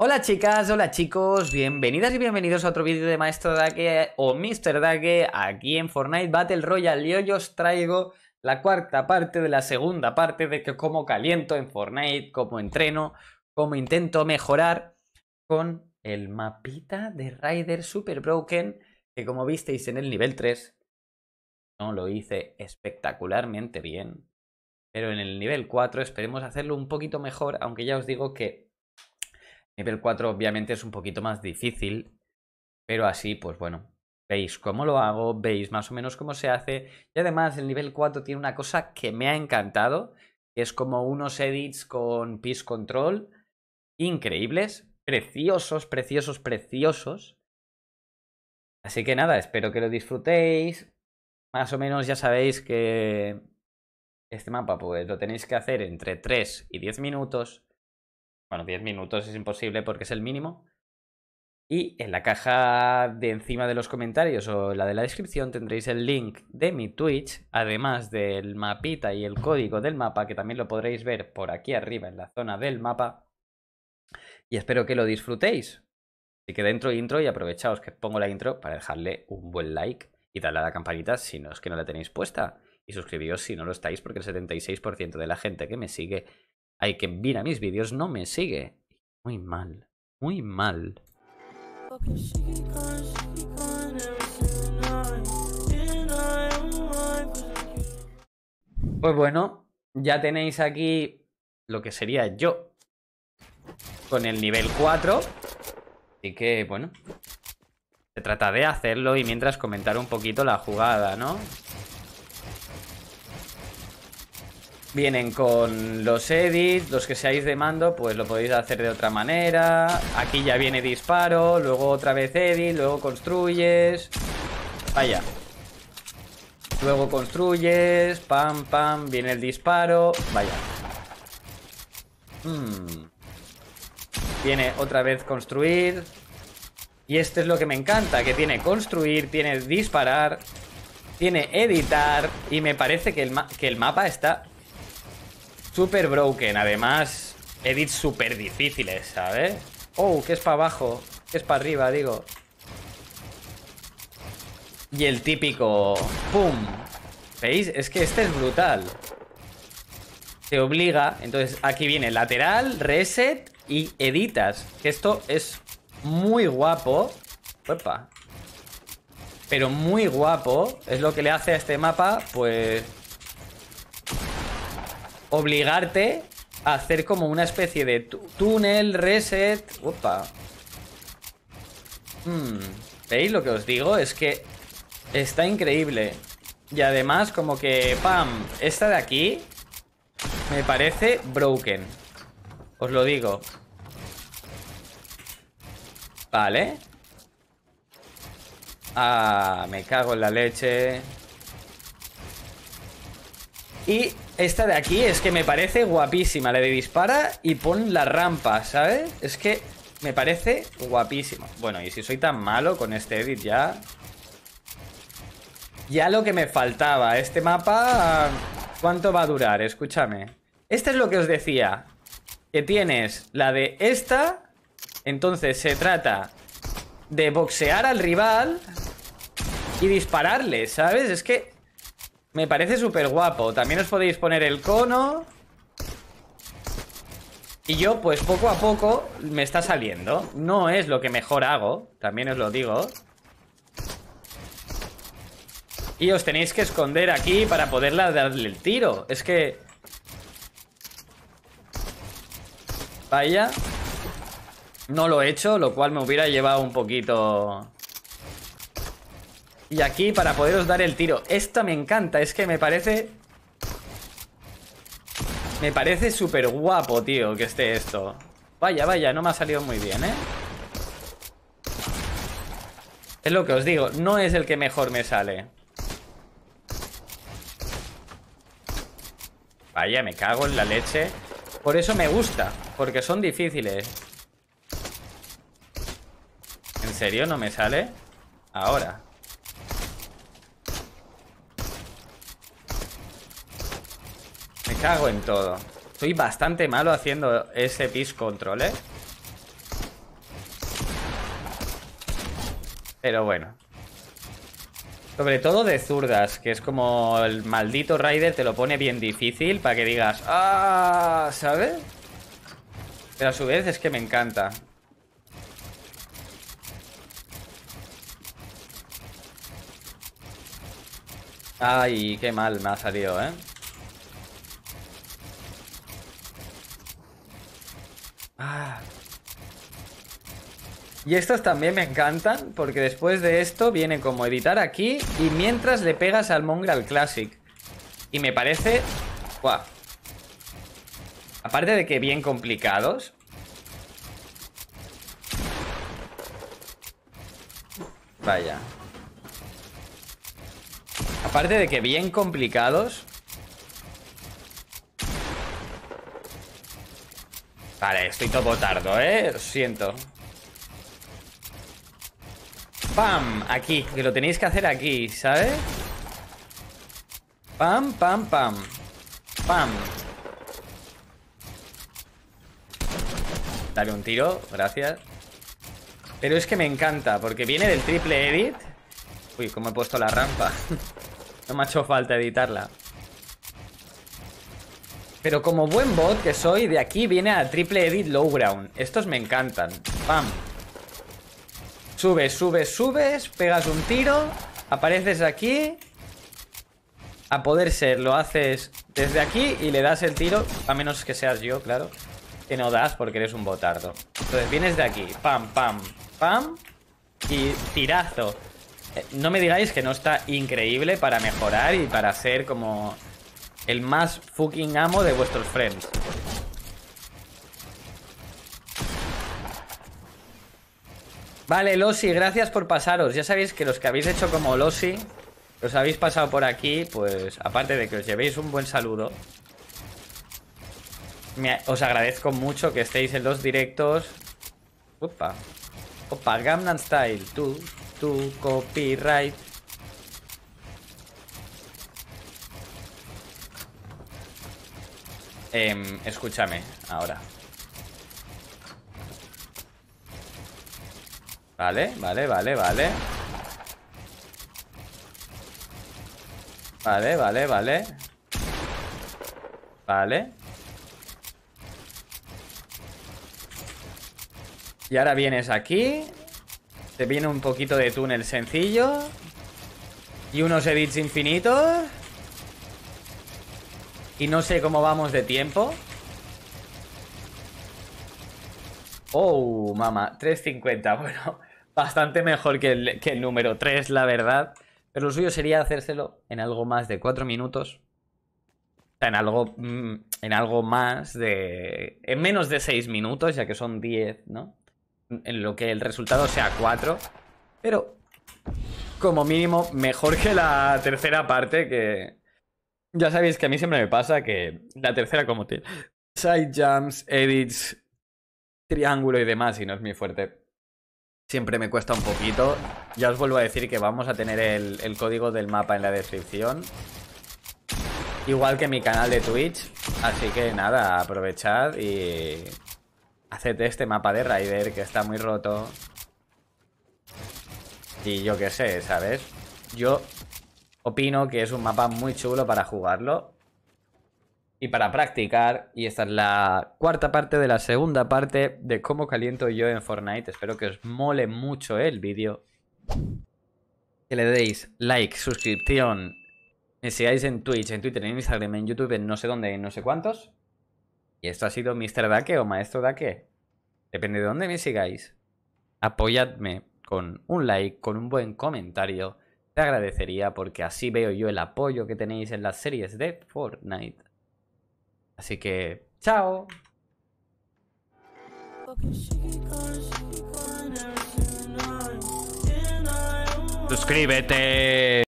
Hola chicas, hola chicos, bienvenidas y bienvenidos a otro vídeo de Maestro Dake o Mr. Dake aquí en Fortnite Battle Royale y hoy os traigo la cuarta parte de la segunda parte de que cómo caliento en Fortnite, cómo entreno, cómo intento mejorar con el mapita de Rider Super Broken que como visteis en el nivel 3 no lo hice espectacularmente bien pero en el nivel 4 esperemos hacerlo un poquito mejor aunque ya os digo que Nivel 4 obviamente es un poquito más difícil, pero así, pues bueno, veis cómo lo hago, veis más o menos cómo se hace. Y además el nivel 4 tiene una cosa que me ha encantado, es como unos edits con Peace Control increíbles, preciosos, preciosos, preciosos. Así que nada, espero que lo disfrutéis. Más o menos ya sabéis que este mapa pues lo tenéis que hacer entre 3 y 10 minutos. Bueno, 10 minutos es imposible porque es el mínimo. Y en la caja de encima de los comentarios o la de la descripción tendréis el link de mi Twitch, además del mapita y el código del mapa, que también lo podréis ver por aquí arriba en la zona del mapa. Y espero que lo disfrutéis. Así que dentro intro y aprovechaos que pongo la intro para dejarle un buen like y darle a la campanita si no es que no la tenéis puesta. Y suscribíos si no lo estáis porque el 76% de la gente que me sigue hay que mira mis vídeos, no me sigue. Muy mal, muy mal. Pues bueno, ya tenéis aquí lo que sería yo con el nivel 4. Así que, bueno, se trata de hacerlo y mientras comentar un poquito la jugada, ¿no? Vienen con los edits, los que seáis de mando, pues lo podéis hacer de otra manera. Aquí ya viene disparo, luego otra vez edit, luego construyes. Vaya. Luego construyes, pam, pam, viene el disparo, vaya. Tiene hmm. Viene otra vez construir. Y este es lo que me encanta, que tiene construir, tiene disparar, tiene editar. Y me parece que el, que el mapa está Super broken, además edits super difíciles, ¿sabes? Oh, que es para abajo, que es para arriba, digo. Y el típico... ¡Pum! ¿Veis? Es que este es brutal. Te obliga, entonces aquí viene lateral, reset y editas. Que esto es muy guapo. Opa. Pero muy guapo. Es lo que le hace a este mapa, pues, obligarte a hacer como una especie de túnel, reset... Opa. Hmm. ¿Veis lo que os digo? Es que está increíble. Y además como que, pam, esta de aquí me parece broken. Os lo digo. Vale. Ah, me cago en la leche. Y esta de aquí es que me parece guapísima. La de dispara y pon la rampa, ¿sabes? Es que me parece guapísimo. Bueno, y si soy tan malo con este edit ya... Ya lo que me faltaba. Este mapa... ¿Cuánto va a durar? Escúchame. Este es lo que os decía. Que tienes la de esta... Entonces se trata de boxear al rival y dispararle, ¿sabes? Es que me parece súper guapo. También os podéis poner el cono. Y yo, pues poco a poco, me está saliendo. No es lo que mejor hago, también os lo digo. Y os tenéis que esconder aquí para poder darle el tiro. Es que... Vaya. No lo he hecho, lo cual me hubiera llevado un poquito... Y aquí para poderos dar el tiro Esto me encanta, es que me parece Me parece súper guapo, tío Que esté esto Vaya, vaya, no me ha salido muy bien, ¿eh? Es lo que os digo, no es el que mejor me sale Vaya, me cago en la leche Por eso me gusta Porque son difíciles ¿En serio no me sale? Ahora cago en todo. Soy bastante malo haciendo ese pis control, ¿eh? Pero bueno. Sobre todo de zurdas, que es como el maldito Raider te lo pone bien difícil para que digas, ¡ah! ¿Sabes? Pero a su vez es que me encanta. Ay, qué mal me ha salido, ¿eh? Y estas también me encantan, porque después de esto viene como editar aquí y mientras le pegas al Mongrel Classic. Y me parece... ¡Guau! Aparte de que bien complicados. Vaya. Aparte de que bien complicados. Vale, estoy todo tardo, ¿eh? Lo siento. Pam, aquí, que lo tenéis que hacer aquí, ¿sabes? Pam, pam, pam. Pam. Dale un tiro, gracias. Pero es que me encanta, porque viene del triple edit. Uy, cómo he puesto la rampa. no me ha hecho falta editarla. Pero como buen bot que soy, de aquí viene a triple edit low ground. Estos me encantan. Pam. Subes, subes, subes, pegas un tiro, apareces aquí. A poder ser, lo haces desde aquí y le das el tiro, a menos que seas yo, claro. Que no das porque eres un botardo. Entonces vienes de aquí, pam, pam, pam y tirazo. Eh, no me digáis que no está increíble para mejorar y para ser como el más fucking amo de vuestros friends. Vale, Losi, gracias por pasaros. Ya sabéis que los que habéis hecho como Losi, los habéis pasado por aquí, pues aparte de que os llevéis un buen saludo, os agradezco mucho que estéis en los directos. Opa. Opa, Gamnan Style, tú, tú, copyright. Em, escúchame ahora. Vale, vale, vale, vale. Vale, vale, vale. Vale. Y ahora vienes aquí. Te viene un poquito de túnel sencillo. Y unos edits infinitos. Y no sé cómo vamos de tiempo. Oh, mamá. 3.50. Bueno, bastante mejor que el, número 3, la verdad. Pero lo suyo sería hacérselo en algo más de 4 minutos. O sea, en algo, mm, en algo más de... En menos de 6 minutos, ya que son 10, ¿no? En lo que el resultado sea 4. Pero, como mínimo, mejor que la tercera parte, que... Ya sabéis que a mí siempre me pasa que la tercera como tiene... Side jumps, edits, triángulo y demás, y no es mi fuerte siempre me cuesta un poquito. Ya os vuelvo a decir que vamos a tener el, código del mapa en la descripción. Igual que mi canal de Twitch. Así que nada, aprovechad y... Haced este mapa de Raider que está muy roto. Y yo qué sé, ¿sabes? Yo opino que es un mapa muy chulo para jugarlo y para practicar. Y esta es la cuarta parte de la segunda parte de cómo caliento yo en Fortnite. Espero que os mole mucho el vídeo. Que le deis like, suscripción. Me sigáis en Twitch, en Twitter, en Instagram, en YouTube, en no sé dónde, en no sé cuántos. Y esto ha sido Mr. Daque o Maestro Daque, Depende de dónde me sigáis. Apoyadme con un like, con un buen comentario. Te agradecería porque así veo yo el apoyo que tenéis en las series de Fortnite. Así que, chao. Suscríbete.